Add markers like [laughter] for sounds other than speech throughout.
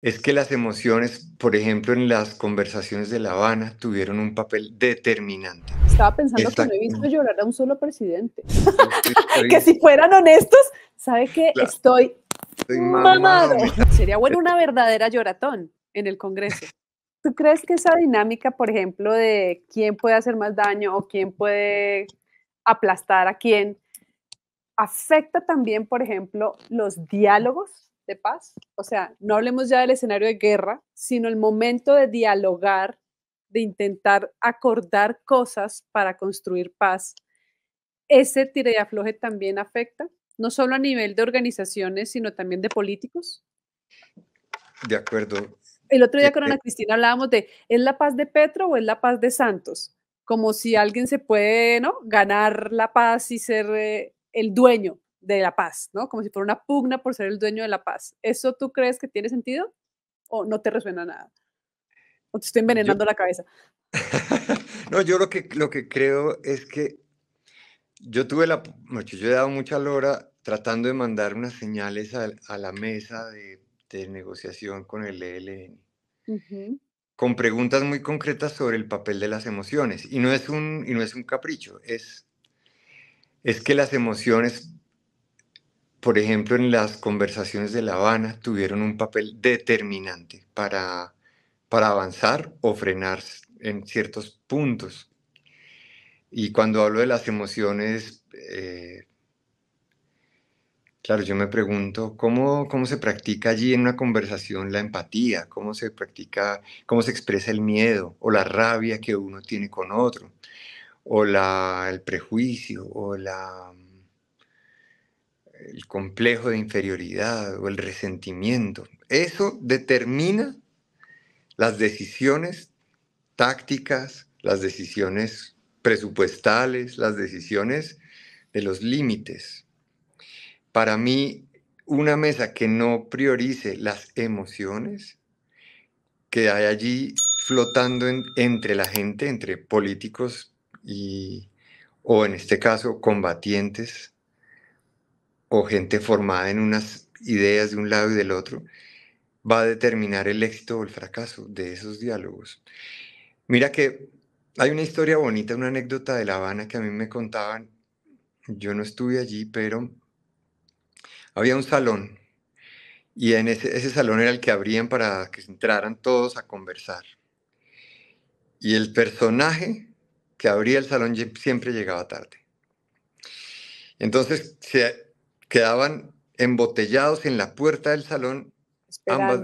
es que las emociones, por ejemplo, en las conversaciones de La Habana, tuvieron un papel determinante. Estaba pensando que no he visto llorar a un solo presidente. [laughs] [laughs] que si fueran honestos, sabe que estoy, [laughs] Sería bueno una verdadera lloratón en el Congreso. ¿Tú crees que esa dinámica, por ejemplo, de quién puede hacer más daño o quién puede aplastar a quién, afecta también, por ejemplo, los diálogos de paz. O sea, no hablemos ya del escenario de guerra, sino el momento de dialogar, de intentar acordar cosas para construir paz. Ese tire y afloje también afecta, no solo a nivel de organizaciones, sino también de políticos. De acuerdo. El otro día eh, con Ana eh. Cristina hablábamos de, ¿es la paz de Petro o es la paz de Santos? Como si alguien se puede ganar la paz y ser eh, el dueño de la paz, ¿no? Como si fuera una pugna por ser el dueño de la paz. ¿Eso tú crees que tiene sentido o no te resuena nada? ¿O te estoy envenenando la cabeza? [laughs] no, yo lo que, lo que creo es que yo tuve la... Yo he dado mucha lora tratando de mandar unas señales a, la mesa de, negociación con el ELN. con preguntas muy concretas sobre el papel de las emociones. Y no es un, y no es un capricho, es, es que las emociones por ejemplo, en las conversaciones de La Habana tuvieron un papel determinante para, para avanzar o frenar en ciertos puntos. Y cuando hablo de las emociones, eh, claro, yo me pregunto ¿cómo, cómo se practica allí en una conversación la empatía, cómo se practica, cómo se expresa el miedo o la rabia que uno tiene con otro, o el prejuicio, o la el complejo de inferioridad o el resentimiento. Eso determina las decisiones tácticas, las decisiones presupuestales, las decisiones de los límites. Para mí, una mesa que no priorice las emociones que hay allí flotando entre la gente, entre políticos y, o en este caso, combatientes, o gente formada en unas ideas de un lado y del otro, va a determinar el éxito o el fracaso de esos diálogos. Mira que hay una historia bonita, una anécdota de La Habana que a mí me contaban, yo no estuve allí, pero había un salón y en ese, ese salón era el que abrían para que entraran todos a conversar. Y el personaje que abría el salón siempre llegaba tarde. Entonces se quedaban embotellados en la puerta del salón, ambas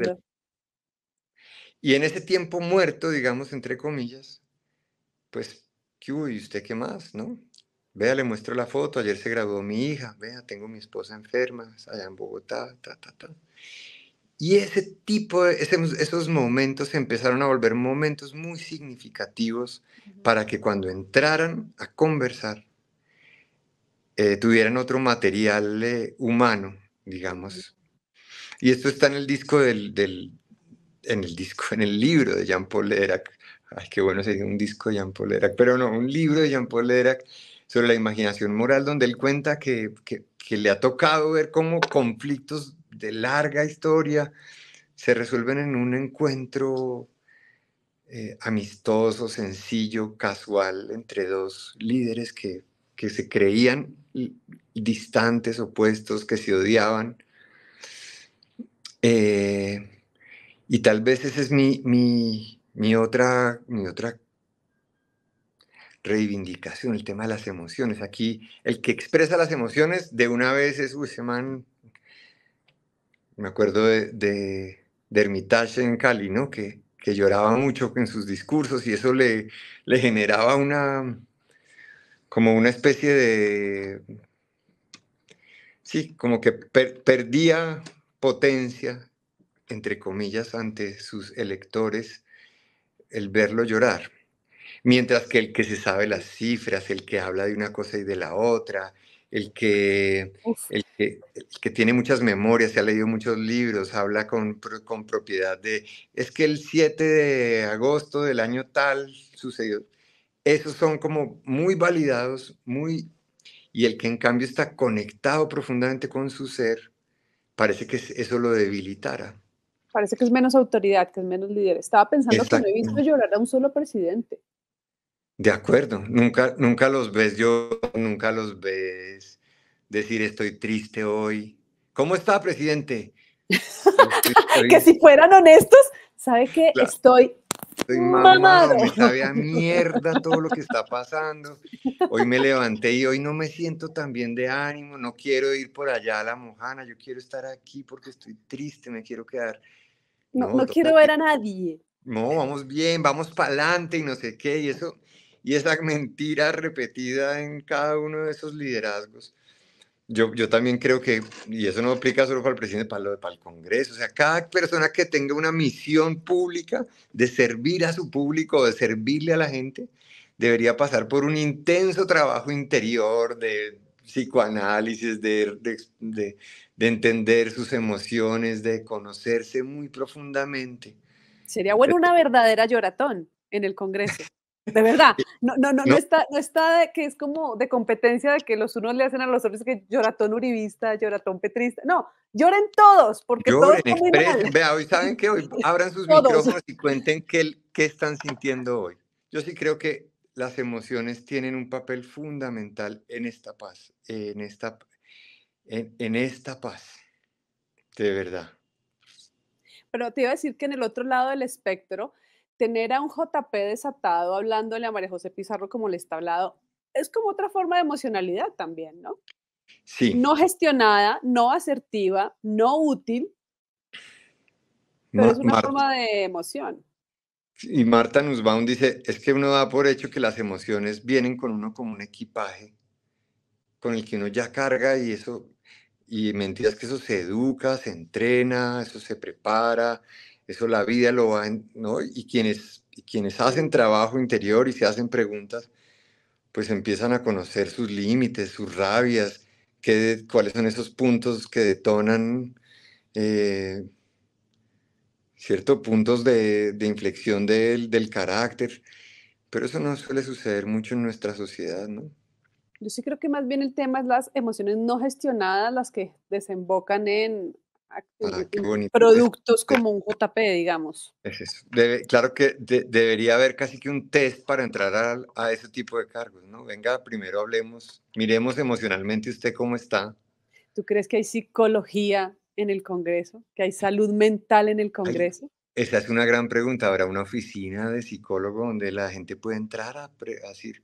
Y en ese tiempo muerto, digamos, entre comillas, pues, ¿qué ¿Y usted qué más, no? Vea, le muestro la foto, ayer se grabó mi hija, vea, tengo mi esposa enferma, allá en Bogotá, ta, ta, ta. Y ese tipo, de, esos momentos empezaron a volver momentos muy significativos para que cuando entraran a conversar, eh, tuvieran otro material eh, humano, digamos. Y esto está en el disco del, en el disco, [laughs] en el libro de Jean-Paul Lerac. Ay, qué bueno sería un disco de Jean-Paul pero no, un libro de Jean-Paul sobre la imaginación moral, donde él cuenta que, le ha tocado ver cómo conflictos de larga historia se resuelven en un encuentro eh, amistoso, sencillo, casual entre dos líderes que, que se creían distantes, opuestos, que se odiaban. Eh, y tal vez esa es mi, mi, otra, mi otra reivindicación, el tema de las emociones. Aquí el que expresa las emociones de una vez es, usman me acuerdo de, de, Hermitage en Cali, Que, que lloraba mucho en sus discursos y eso le, le generaba una, como una especie de, sí, como que perdía potencia, entre comillas, ante sus electores el verlo llorar. Mientras que el que se sabe las cifras, el que habla de una cosa y de la otra, el que, el que, tiene muchas memorias, se ha leído muchos libros, habla con, con propiedad de, es que el 7 de agosto del año tal sucedió esos son como muy validados, muy y el que en cambio está conectado profundamente con su ser, parece que eso lo debilitara. Parece que es menos autoridad, que es menos líder. Estaba pensando que no he visto llorar a un solo presidente. De acuerdo, nunca, nunca los ves yo, nunca los ves decir estoy triste hoy. ¿Cómo está, presidente? [laughs] que si fueran honestos, ¿sabe que estoy estoy mm, mamado, me sabe [laughs] mierda todo lo que está pasando. Hoy me levanté y hoy no me siento tan bien de ánimo, no quiero ir por allá a la mojana, yo quiero estar aquí porque estoy triste, me quiero quedar. No, no, quiero ver a nadie. No, vamos bien, vamos para adelante y no sé qué, eso, y esa [laughs] mentira repetida en cada uno de esos liderazgos yo, también creo que, y eso no aplica solo para el presidente, para, para el Congreso, o sea, cada persona que tenga una misión pública de servir a su público, de servirle a la gente, debería pasar por un intenso trabajo interior de psicoanálisis, de, de entender sus emociones, de conocerse muy profundamente. Sería bueno una verdadera lloratón en el Congreso. De verdad, no, no, no, no, está, no está de, que es como de competencia de que los unos le hacen a los otros que lloratón uribista, lloratón petrista. No, lloren todos, porque todos Vea, hoy saben que hoy [laughs] abran sus micrófonos y cuenten qué, qué están sintiendo hoy. Yo sí creo que las emociones tienen un papel fundamental en esta paz, en esta, en, en esta paz, de verdad. Pero te iba a decir que en el otro lado del espectro, tener a un JP desatado hablándole a María José Pizarro como le está hablado, es como otra forma de emocionalidad también, ¿no? Sí. No gestionada, no asertiva, no útil, pero es una forma de emoción. Y Marta Nussbaum dice, es que uno da por hecho que las emociones vienen con uno como un equipaje con el que uno ya carga y eso, y mentiras que eso se educa, se entrena, eso se prepara, eso la vida lo va, ¿no? Y quienes, quienes hacen trabajo interior y se hacen preguntas, pues empiezan a conocer sus límites, sus rabias, qué, cuáles son esos puntos que detonan eh, ciertos puntos de, de inflexión del, del carácter. Pero eso no suele suceder mucho en nuestra sociedad, ¿no? Yo sí creo que más bien el tema es las emociones no gestionadas las que desembocan en Ah, productos como un JP, digamos. claro que debería haber casi que un test para entrar a, ese tipo de cargos, ¿no? Venga, primero hablemos, miremos emocionalmente usted cómo está. ¿Tú crees que hay psicología en el Congreso? ¿Que hay salud mental en el Congreso? esa es una gran pregunta. ¿Habrá una oficina de psicólogo donde la gente puede entrar a, decir...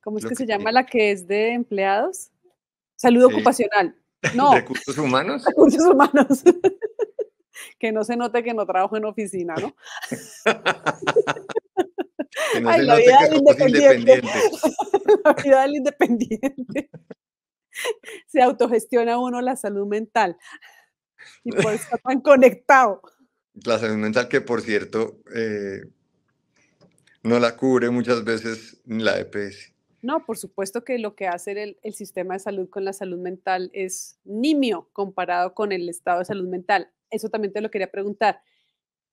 ¿Cómo es que, se llama la que es de empleados? Salud ocupacional. [laughs] No. ¿Recursos humanos? [laughs] Recursos humanos. [laughs] que no se note que no trabajo en oficina, ¿no? la, vida que independiente. la vida del independiente. Se autogestiona uno la salud mental. Y por estar tan conectado. La salud mental que, por cierto, eh, no la cubre muchas veces la EPS. No, por supuesto que lo que hace el, sistema de salud con la salud mental es nimio comparado con el estado de salud mental. Eso también te lo quería preguntar.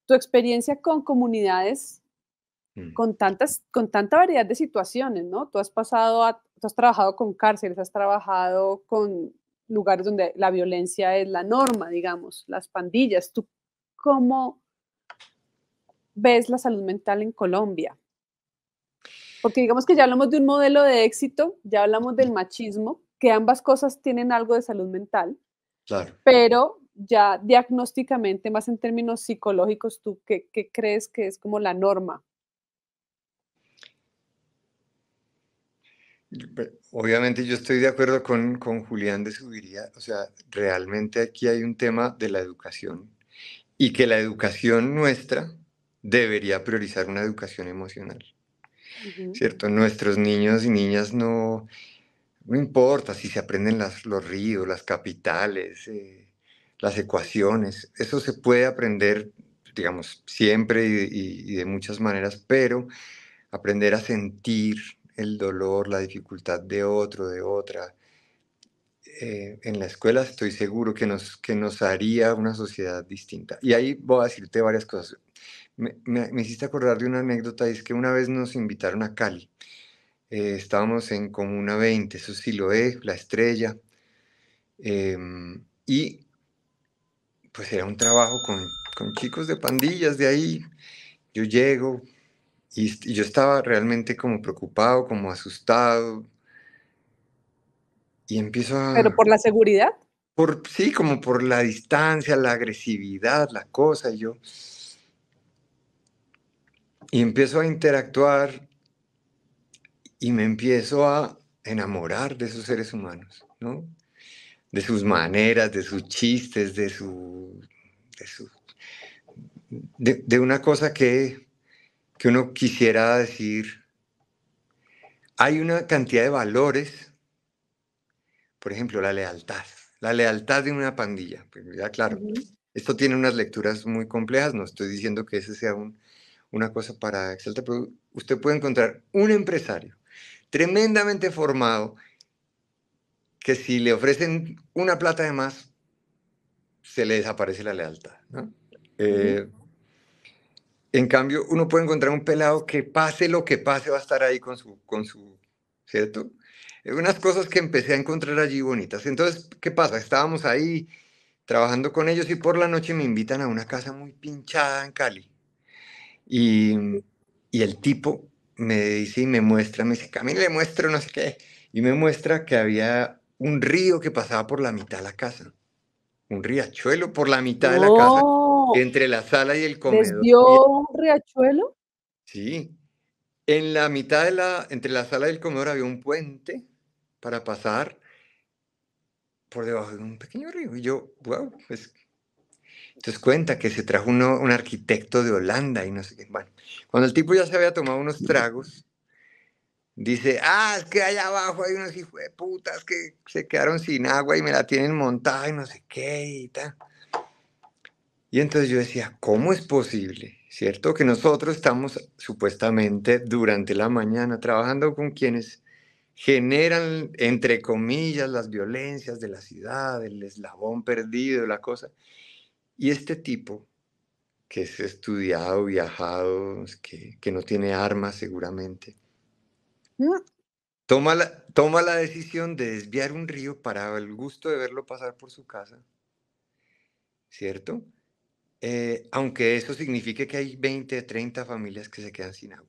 Tu experiencia con comunidades, mm. con, tantas, con tanta variedad de situaciones, ¿no? Tú has pasado, tú has trabajado con cárceles, has trabajado con lugares donde la violencia es la norma, digamos, las pandillas. ¿Tú cómo ves la salud mental en Colombia? porque digamos que ya hablamos de un modelo de éxito, ya hablamos del machismo, que ambas cosas tienen algo de salud mental, claro. pero ya diagnósticamente, más en términos psicológicos, ¿tú qué, crees que es como la norma? Obviamente yo estoy de acuerdo con, con Julián de Subiría, o sea, realmente aquí hay un tema de la educación y que la educación nuestra debería priorizar una educación emocional. ¿cierto? Nuestros niños y niñas no, no importa si se aprenden los ríos, las capitales, eh, las ecuaciones, eso se puede aprender, digamos, siempre y, de muchas maneras, pero aprender a sentir el dolor, la dificultad de otro, de otra, eh, en la escuela estoy seguro que nos, que nos haría una sociedad distinta. Y ahí voy a decirte varias cosas me, hiciste acordar de una anécdota, es que una vez nos invitaron a Cali. Eh, estábamos en Comuna 20, eso sí lo es, La Estrella. Em, y pues era un trabajo con, chicos de pandillas de ahí. Yo llego y, yo estaba realmente como preocupado, como asustado. Y empiezo a... ¿Pero por la seguridad? Por, sí, como por la distancia, la agresividad, la cosa. yo, y empiezo a interactuar y me empiezo a enamorar de esos seres humanos, De sus maneras, de sus chistes, de su... De, una cosa que, que uno quisiera decir, hay una cantidad de valores, por ejemplo, la lealtad, la lealtad de una pandilla. Pues ya claro, esto tiene unas lecturas muy complejas, no estoy diciendo que ese sea un, una cosa para Excel, pero usted puede encontrar un empresario tremendamente formado que si le ofrecen una plata de más, se le desaparece la lealtad. Eh, en cambio, uno puede encontrar un pelado que pase lo que pase va a estar ahí con su, con su ¿cierto? Eh, unas cosas que empecé a encontrar allí bonitas. Entonces, ¿qué pasa? Estábamos ahí trabajando con ellos y por la noche me invitan a una casa muy pinchada en Cali. Y, el tipo me dice y me muestra, me dice, mí le muestro no sé qué. Y me muestra que había un río que pasaba por la mitad de la casa. Un riachuelo por la mitad de la casa, entre la sala y el comedor. ¿Les dio un riachuelo? Sí. En la mitad de la, entre la sala y el comedor había un puente para pasar por debajo de un pequeño río. Y yo, wow, pues entonces cuenta que se trajo un arquitecto de Holanda y no sé qué. Bueno, cuando el tipo ya se había tomado unos tragos, dice, ah, es que allá abajo hay unos hijos de putas que se quedaron sin agua y me la tienen montada y no sé qué y tal. Y entonces yo decía, ¿cómo es posible? ¿Cierto? Que nosotros estamos supuestamente durante la mañana trabajando con quienes generan, entre comillas, las violencias de la ciudad, el eslabón perdido, la cosa. Y este tipo, que es estudiado, viajado, que, que no tiene armas seguramente, mm. toma la, toma la decisión de desviar un río para el gusto de verlo pasar por su casa, ¿cierto? Eh, aunque eso signifique que hay 20, 30 familias que se quedan sin agua.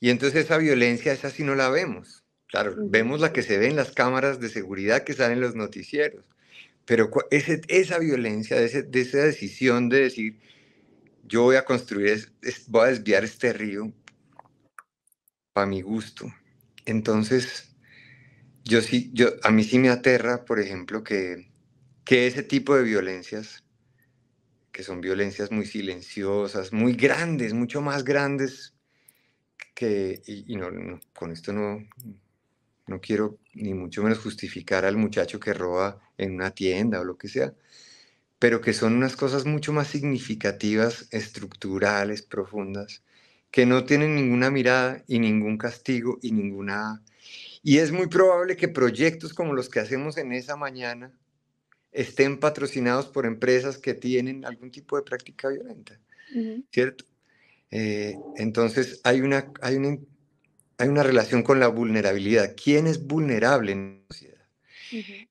Y entonces esa violencia, esa sí no la vemos. Claro, vemos la que se ve en las cámaras de seguridad que salen los noticieros. Pero esa violencia, de, esa decisión de decir, yo voy a construir, voy a desviar este río para mi gusto. Entonces, yo sí, yo, a mí sí me aterra, por ejemplo, que, ese tipo de violencias, que son violencias muy silenciosas, muy grandes, mucho más grandes, que, y, y con esto no, no quiero ni mucho menos justificar al muchacho que roba en una tienda o lo que sea, pero que son unas cosas mucho más significativas, estructurales, profundas, que no tienen ninguna mirada y ningún castigo y ninguna... Y es muy probable que proyectos como los que hacemos en esa mañana estén patrocinados por empresas que tienen algún tipo de práctica violenta, ¿cierto? Eh, entonces hay una, hay una hay una relación con la vulnerabilidad. ¿Quién es vulnerable en la sociedad?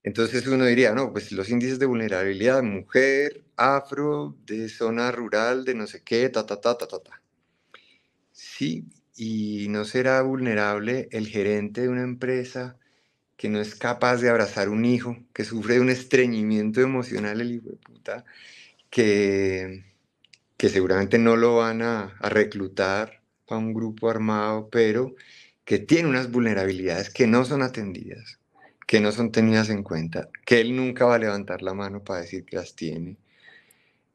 Entonces uno diría, no, pues los índices de vulnerabilidad, mujer, afro, de zona rural, de no sé qué, ta, ta, ta, ta, ta, ta. Sí, y no será vulnerable el gerente de una empresa que no es capaz de abrazar un hijo, que sufre de un estreñimiento emocional el hijo de puta, que, que seguramente no lo van a reclutar para un grupo armado, pero que tiene unas vulnerabilidades que no son atendidas, que no son tenidas en cuenta, que él nunca va a levantar la mano para decir que las tiene.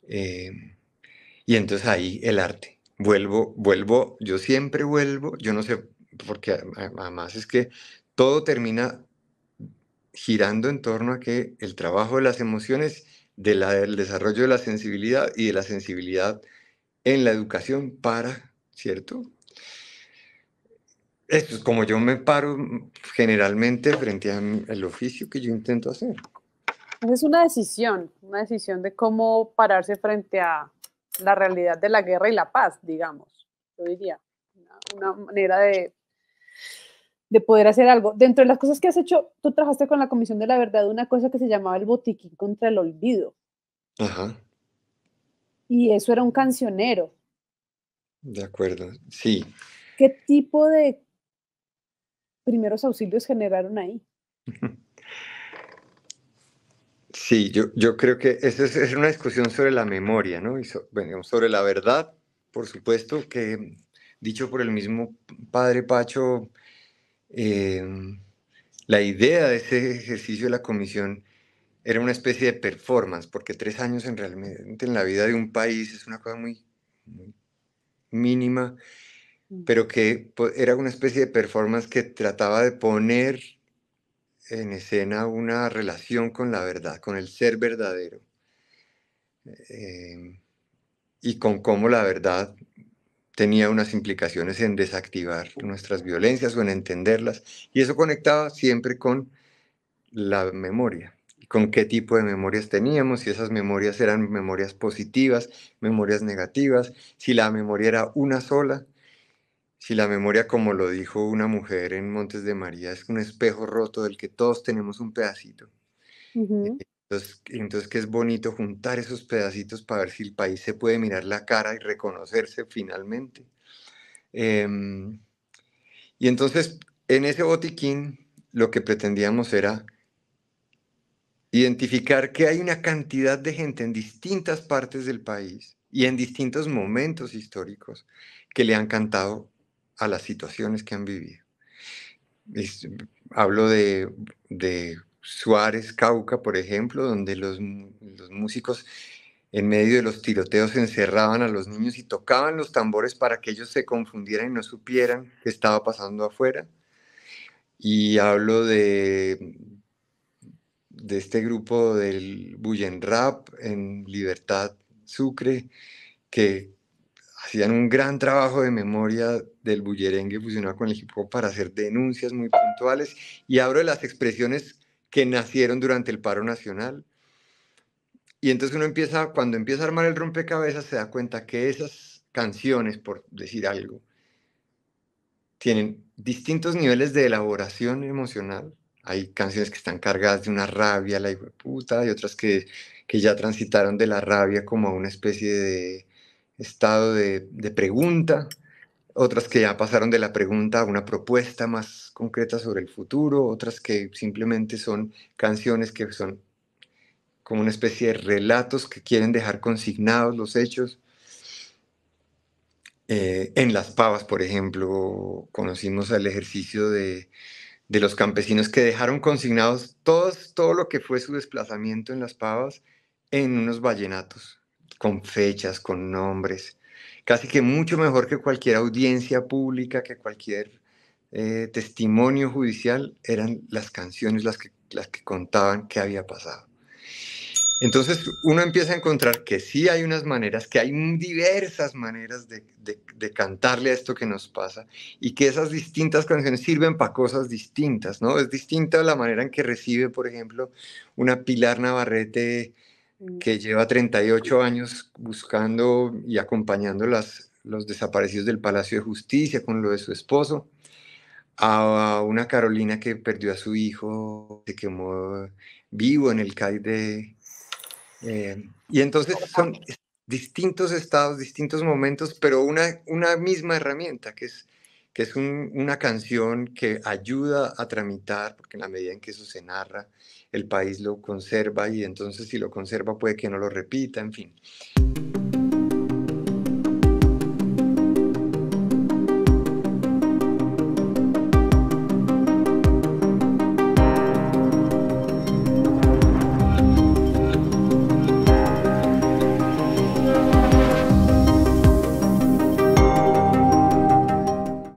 Eh, y entonces ahí el arte. Vuelvo, vuelvo, yo siempre vuelvo, yo no sé, porque además es que todo termina girando en torno a que el trabajo de las emociones, del desarrollo de la sensibilidad y de la sensibilidad en la educación para ¿cierto? Esto es pues, como yo me paro mm, generalmente frente al oficio que yo intento hacer. Es una decisión, una decisión de cómo pararse frente a la realidad de la guerra y la paz, digamos, yo diría. Una, manera de, de poder hacer algo. Dentro de las cosas que has hecho, tú trabajaste con la Comisión de la Verdad una cosa que se llamaba el botiquín contra el olvido. Ajá. Y eso era un cancionero de acuerdo, sí. ¿Qué tipo de primeros auxilios generaron ahí? [laughs] Sí, yo, yo creo que esa es, una discusión sobre la memoria, ¿no? Y sobre la verdad, por supuesto, que dicho por el mismo padre Pacho, em, la idea de ese ejercicio de la comisión era una especie de performance, porque tres años en realmente en la vida de un país es una cosa muy mínima, mm. pero que pues, era una especie de performance que trataba de poner en escena una relación con la verdad, con el ser verdadero, em, y con cómo la verdad tenía unas implicaciones en desactivar nuestras violencias o en entenderlas, y eso conectaba siempre con la memoria con qué tipo de memorias teníamos, si esas memorias eran memorias positivas, memorias negativas, si la memoria era una sola, si la memoria, como lo dijo una mujer en Montes de María, es un espejo roto del que todos tenemos un pedacito. Eh, entonces, entonces que es bonito juntar esos pedacitos para ver si el país se puede mirar la cara y reconocerse finalmente. Em, y entonces, en ese botiquín, lo que pretendíamos era identificar que hay una cantidad de gente en distintas partes del país y en distintos momentos históricos que le han cantado a las situaciones que han vivido. hablo de, Suárez Cauca, por ejemplo, donde los, los músicos en medio de los tiroteos encerraban a los niños y tocaban los tambores para que ellos se confundieran y no supieran qué estaba pasando afuera. Y hablo de, de este grupo del Rap, en Libertad Sucre, que hacían un gran trabajo de memoria del bullerengue fusionado con el hip hop para hacer denuncias muy puntuales. Y hablo las expresiones que nacieron durante el paro nacional. Y entonces uno empieza, cuando empieza a armar el rompecabezas, se da cuenta que esas canciones, por decir algo, tienen distintos niveles de elaboración emocional, hay canciones que están cargadas de una rabia, la puta, y otras que, ya transitaron de la rabia como a una especie de estado de, pregunta, otras que ya pasaron de la pregunta a una propuesta más concreta sobre el futuro, otras que simplemente son canciones que son como una especie de relatos que quieren dejar consignados los hechos. Eh, en Las Pavas, por ejemplo, conocimos el ejercicio de de los campesinos que dejaron consignados todos, todo lo que fue su desplazamiento en las pavas en unos vallenatos, con fechas, con nombres, casi que mucho mejor que cualquier audiencia pública, que cualquier eh, testimonio judicial, eran las canciones las que, las que contaban qué había pasado. Entonces uno empieza a encontrar que sí hay unas maneras, que hay diversas maneras de, cantarle a esto que nos pasa y que esas distintas canciones sirven para cosas distintas, ¿no? Es distinta la manera en que recibe, por ejemplo, una Pilar Navarrete mm. que lleva 38 años buscando y acompañando las, los desaparecidos del Palacio de Justicia con lo de su esposo, a una Carolina que perdió a su hijo, se quemó vivo en el CAI de, eh, y entonces son distintos estados, distintos momentos, pero una, una misma herramienta, que es, que es una canción que ayuda a tramitar, porque en la medida en que eso se narra, el país lo conserva y entonces si lo conserva puede que no lo repita, en fin.